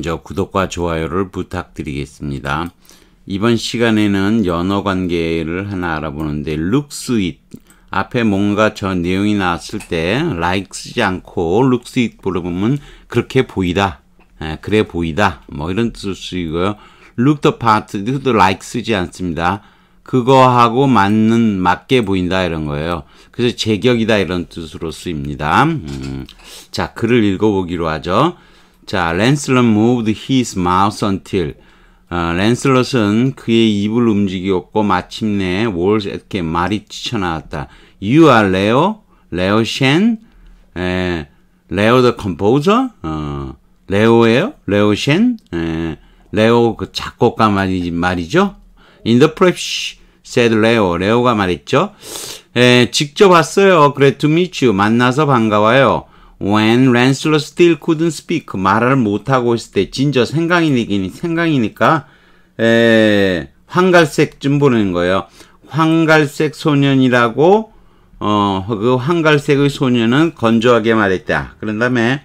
먼저 구독과 좋아요를 부탁드리겠습니다. 이번 시간에는 연어 관계를 하나 알아보는데 looks it 앞에 뭔가 저 내용이 나왔을 때 like 쓰지 않고 looks it 물어보면 그렇게 보이다 에, 그래 보이다 뭐 이런 뜻이고요 look the part 도 like 쓰지 않습니다 그거하고 맞는 맞게 보인다 이런 거예요 그래서 제격이다 이런 뜻으로 쓰입니다 음, 자 글을 읽어보기로 하죠 자, 랜슬럿 moved his mouth until 어, 랜슬럿은 그의 입을 움직였고 마침내 월스에게 말이 치쳐나왔다. You are Leo, Leo Shen, 에, Leo the composer, 어, 레오예요, 레오 셴, 에, 레오 그 작곡가 말이, 말이죠. In the press said Leo, 레오가 말했죠. 에, 직접 왔어요. 그래 to meet you, 만나서 반가워요. When Lancelot still couldn't speak. 말을 못하고 있을 때, 진저 생강이니 생강이니까, 에, 황갈색 좀 보는 거예요. 황갈색 소년이라고, 어, 그 황갈색의 소년은 건조하게 말했다. 그런 다음에,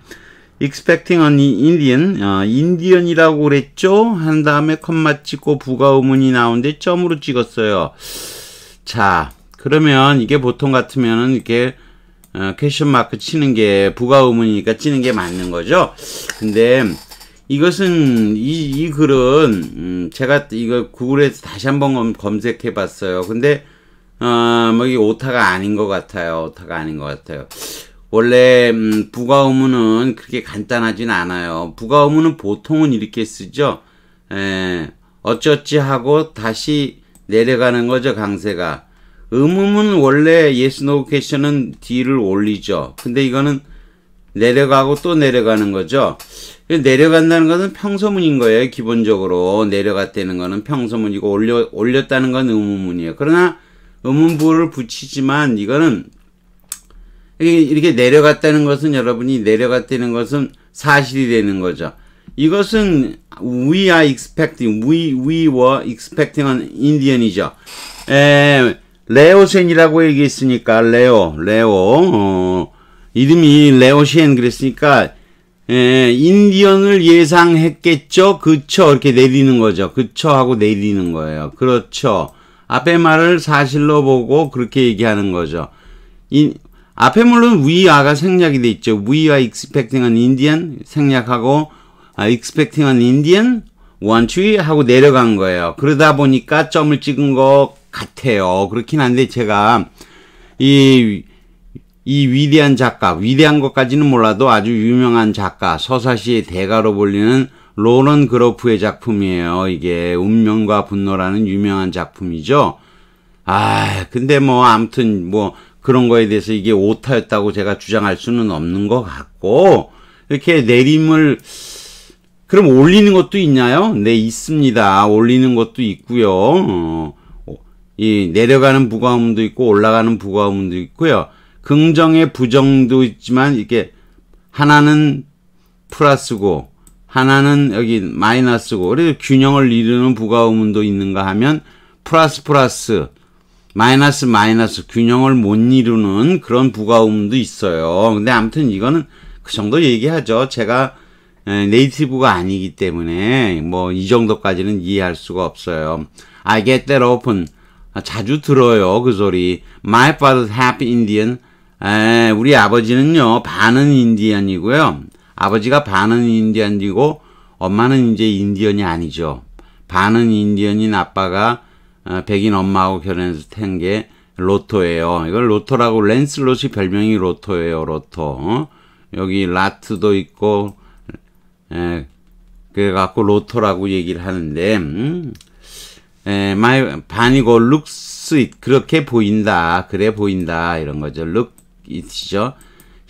expecting an Indian, 어, 인디언이라고 그랬죠? 한 다음에 컴마 찍고 부가음문이 나오는데 점으로 찍었어요. 자, 그러면 이게 보통 같으면은 이렇게 어, 퀘션 마크 치는 게 부가 의문이니까 치는 게 맞는 거죠. 근데 이것은 이, 이 글은 음, 제가 이거 구글에서 다시 한번 검색해 봤어요. 근데 어, 뭐 이게 오타가 아닌 것 같아요. 오타가 아닌 것 같아요. 원래 음, 부가 의문은 그렇게 간단하진 않아요. 부가 의문은 보통은 이렇게 쓰죠. 에, 예, 어쩌지 하고 다시 내려가는 거죠 강세가. 음음은 원래 yes, no question은 D를 올리죠. 근데 이거는 내려가고 또 내려가는 거죠. 내려간다는 것은 평소문인 거예요. 기본적으로 내려갔다는 것은 평소문이고 올려, 올렸다는 건 음음문이에요. 그러나 음음부를 붙이지만 이거는 이렇게 내려갔다는 것은 여러분이 내려갔다는 것은 사실이 되는 거죠. 이것은 we are expecting, we, we were expecting an Indian이죠. 에, 레오센이라고 얘기했으니까 레오 레오 어, 이름이 레오센 그랬으니까 에, 예, 인디언을 예상했겠죠 그쵸 이렇게 내리는 거죠 그쵸 하고 내리는 거예요 그렇죠 앞에 말을 사실로 보고 그렇게 얘기하는 거죠 인, 앞에 물론 위아가 생략이 돼 있죠 we are expecting an Indian 생략하고 아, expecting an Indian want to 하고 내려간 거예요 그러다 보니까 점을 찍은 것 같아요. 그렇긴 한데 제가 이, 이 위대한 작가, 위대한 것까지는 몰라도 아주 유명한 작가, 서사시의 대가로 불리는 로런 그로프의 작품이에요. 이게 운명과 분노라는 유명한 작품이죠. 아, 근데 뭐 아무튼 뭐 그런 거에 대해서 이게 오타였다고 제가 주장할 수는 없는 것 같고 이렇게 내림을 그럼 올리는 것도 있나요? 네, 있습니다. 올리는 것도 있고요. 어. 이 내려가는 부가음도 있고 올라가는 부가음도 있고요. 긍정의 부정도 있지만 이렇게 하나는 플러스고 하나는 여기 마이너스고 그래서 균형을 이루는 부가음도 있는가 하면 플러스 플러스 마이너스 마이너스 균형을 못 이루는 그런 부가음도 있어요. 근데 아무튼 이거는 그 정도 얘기하죠. 제가 네이티브가 아니기 때문에 뭐 이 정도까지는 이해할 수가 없어요. I get that often. 아, 자주 들어요 그 소리. My father's half Indian. 에, 우리 아버지는요 반은 인디언이고요. 아버지가 반은 인디언이고 엄마는 이제 인디언이 아니죠. 반은 인디언인 아빠가 어, 백인 엄마하고 결혼해서 탄 게 로토예요. 이걸 로토라고 랜슬롯이 별명이 로토예요. 로토. 어? 여기 라트도 있고 에, 그래갖고 로토라고 얘기를 하는데 음, 에, my 반이고 looks it 그렇게 보인다 그래 보인다 이런 거죠 look it이죠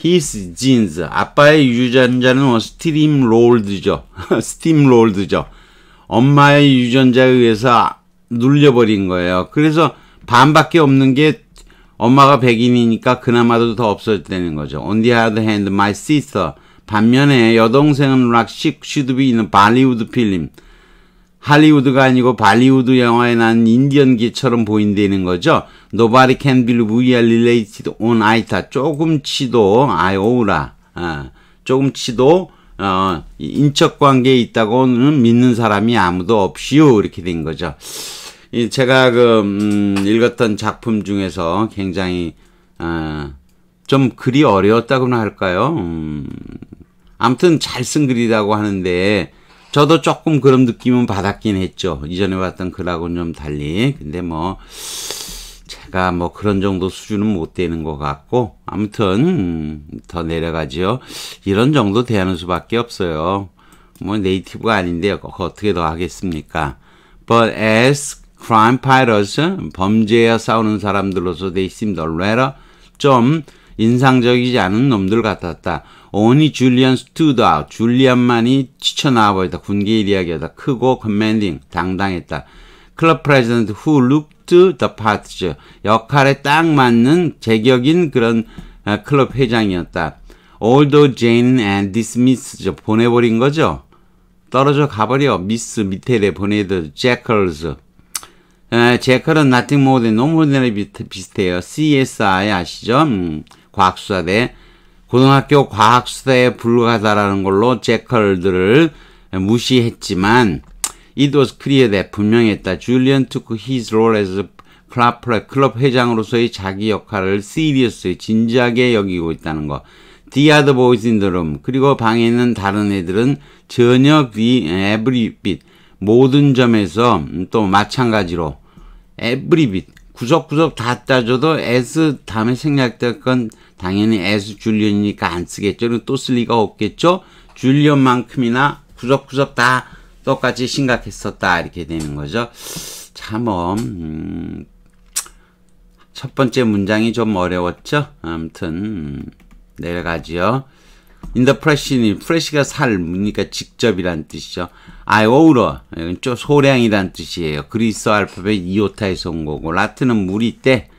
his jeans 아빠의 유전자는 뭐 스팀 롤드죠 스팀 롤드죠 엄마의 유전자에 의해서 눌려버린 거예요 그래서 반밖에 없는 게 엄마가 백인이니까 그나마도 더 없어지는 거죠 on the other hand my sister 반면에 여동생은 락식 시드비 있는 발리우드 필름 할리우드가 아니고 발리우드 영화에 난 인디언기처럼 보인다는 거죠. Nobody can believe we are related on i t a 조금치도 아이오라. 조금치도 어, 어 인척관계에 있다고는 믿는 사람이 아무도 없이요. 이렇게 된 거죠. 제가 그 음, 읽었던 작품 중에서 굉장히 어, 좀 글이 어려웠다고나 할까요? 음, 아무튼 잘 쓴 글이라고 하는데 저도 조금 그런 느낌은 받았긴 했죠. 이전에 왔던 글하고는 좀 달리. 근데 뭐, 제가 뭐 그런 정도 수준은 못 되는 것 같고, 아무튼, 더 내려가지요. 이런 정도 대하는 수밖에 없어요. 뭐 네이티브가 아닌데, 그 어떻게 더 하겠습니까? But as crime f i g h t s 범죄와 싸우는 사람들로서 they seemed a l r e a d 좀 인상적이지 않은 놈들 같았다. 오니 줄리 j 스 l i a 줄리안만이 지쳐나와 보였다. 군계 일이야기하다. 크고 c o m 당당했다. 클럽 프레젠트 who l o o k 역할에 딱 맞는 제격인 그런 어, 클럽 회장이었다. Although j a 보내버린 거죠. 떨어져 가버려. 미스 미텔에 보내드 제컬스. 제컬은 nothing m 비슷해요. CSI 아시죠? 음, 과학수사대. 고등학교 과학 수사에 불과하다라는 걸로 제컬들을 무시했지만 it was clear that 분명했다. 줄리언 took his role as 클럽, 클럽 회장으로서의 자기 역할을 s e r i o u s 진지하게 여기고 있다는 것. The other boys in the room 그리고 방에 있는 다른 애들은 전혀 every bit 모든 점에서 또 마찬가지로 every bit 구석구석 다 따져도 as 다음에 생략될 건 당연히 as 줄리언이니까 안 쓰겠죠. 또 쓸 리가 없겠죠. 줄리언만큼이나 구석구석 다 똑같이 심각했었다 이렇게 되는 거죠. 참, 음, 첫 번째 문장이 좀 어려웠죠. 아무튼 음, 내려가지요. 인더프레시니 프레시가 삶이니까 직접이란 뜻이죠. 아이오우러 이건 좀 소량이란 뜻이에요. 그리스 알파벳 이오타에서 온 거고 라트는 물이 때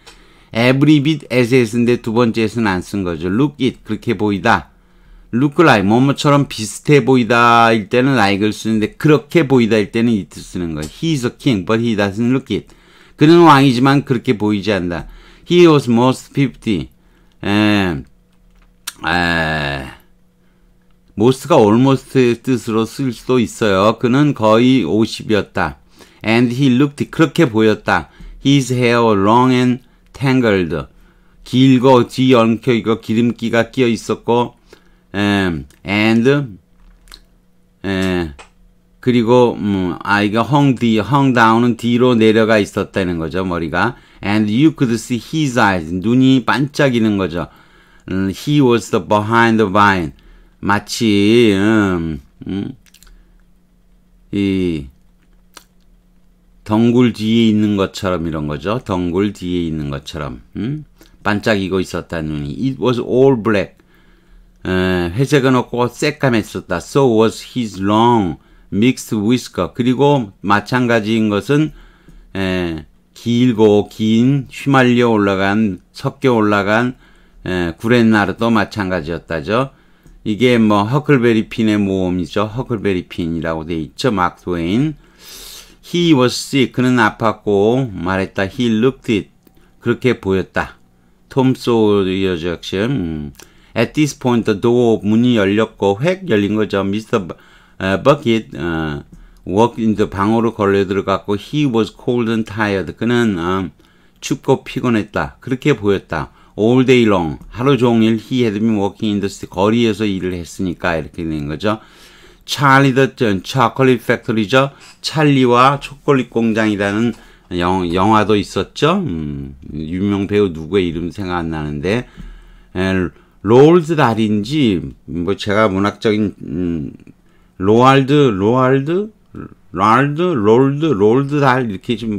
every bit as에 쓴데 두 번째에서는 안쓴 거죠. look it 그렇게 보이다. look like 뭐뭐처럼 비슷해 보이다 일 때는 like을 쓰는데 그렇게 보이다 일 때는 it 쓰는 거예요. he is a king but he doesn't look it. 그는 왕이지만 그렇게 보이지 않는다. he was most 50. 에, 에, most가 almost의 뜻으로 쓸 수도 있어요. 그는 거의 50이었다. and he looked 그렇게 보였다. his hair long and tangled 길고 뒤엉켜 있고 기름기가 끼어 있었고 음, and 에, 그리고 음, 아이가 hung, d, hung down은 뒤로 내려가 있었다는 거죠 머리가 and you could see his eyes 눈이 반짝이는 거죠 음, he was the behind the vine 마치 음, 음, 이 덩굴 뒤에 있는 것처럼 이런 거죠. 덩굴 뒤에 있는 것처럼 음? 반짝이고 있었다 눈이. It was all black. 에, 회색은 없고 새까맸었다. So was his long mixed whisker. 그리고 마찬가지인 것은 에, 길고 긴 휘말려 올라간 섞여 올라간 에, 구렛나루도 마찬가지였다죠. 이게 뭐 허클베리 핀의 모험이죠. 허클베리 핀이라고 돼 있죠. 막 도웨인. He was sick. 그는 아팠고 말했다. He looked it. 그렇게 보였다. 톰 소어의 리액션. 음. At this point, the door 문이 열렸고 획 열린 거죠. Mr. Bucket 어, walked into 방으로 걸려 들어갔고 he was cold and tired. 그는 어, 춥고 피곤했다. 그렇게 보였다. All day long 하루 종일 he had been walking in the street. 거리에서 일을 했으니까 이렇게 된 거죠. 찰리 더 초콜릿 팩토리죠. 찰리와 초콜릿 공장이라는 영, 영화도 있었죠. 음, 유명 배우 누구의 이름 생각 안 나는데 에, 로울드 달인지 뭐 제가 문학적인 음, 로알드 로알드 랄드 롤드 롤드 달 이렇게 좀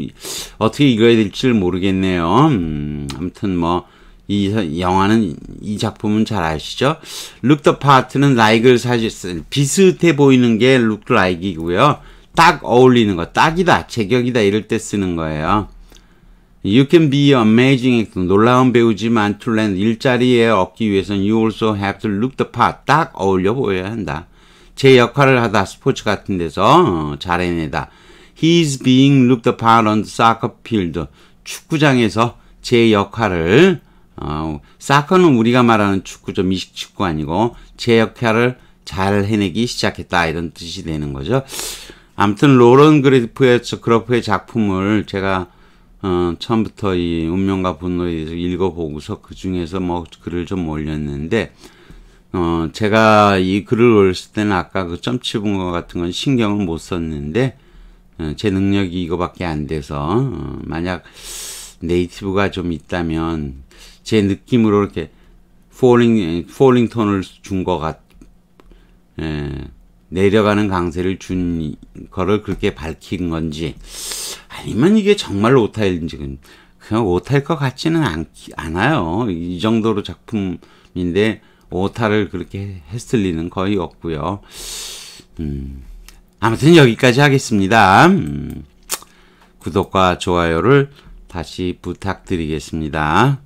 어떻게 읽어야 될지 모르겠네요. 음, 아무튼 뭐이 영화는 이 작품은 잘 아시죠? 룩더 파트는 라이글를 사실 비슷해 보이는 게 룩드 라이기고요딱 어울리는 거, 딱이다, 제격이다 이럴 때 쓰는 거예요. You can be amazing, 놀라운 배우지만 툴 o 일자리에 얻기 위해선 you also have to look the part, 딱 어울려 보여야 한다. 제 역할을 하다 스포츠 같은 데서 어, 잘 해내다. He's being looked upon on the soccer field. 축구장에서 제 역할을 어, 사커는 우리가 말하는 축구좀이식축구 아니고 제 역할을 잘 해내기 시작했다 이런 뜻이 되는 거죠. 아무튼 로런 그리프의 그러프의 작품을 제가 어, 처음부터 이 운명과 분노에 대해서 읽어보고서 그 중에서 뭐 글을 좀 올렸는데 어, 제가 이 글을 올렸을 때는 아까 그 점치 분거 같은 건 신경을 못 썼는데 어, 제 능력이 이거밖에 안 돼서 어, 만약 네이티브가 좀 있다면 제 느낌으로 이렇게 폴링 폴링 톤을 준 것 같. 에, 예, 내려가는 강세를 준 거를 그렇게 밝힌 건지 아니면 이게 정말 오타일인지 그냥 오타일 것 같지는 않, 않아요. 이 정도로 작품인데 오타를 그렇게 했을 리는 거의 없고요. 음, 아무튼 여기까지 하겠습니다. 음, 구독과 좋아요를 다시 부탁드리겠습니다.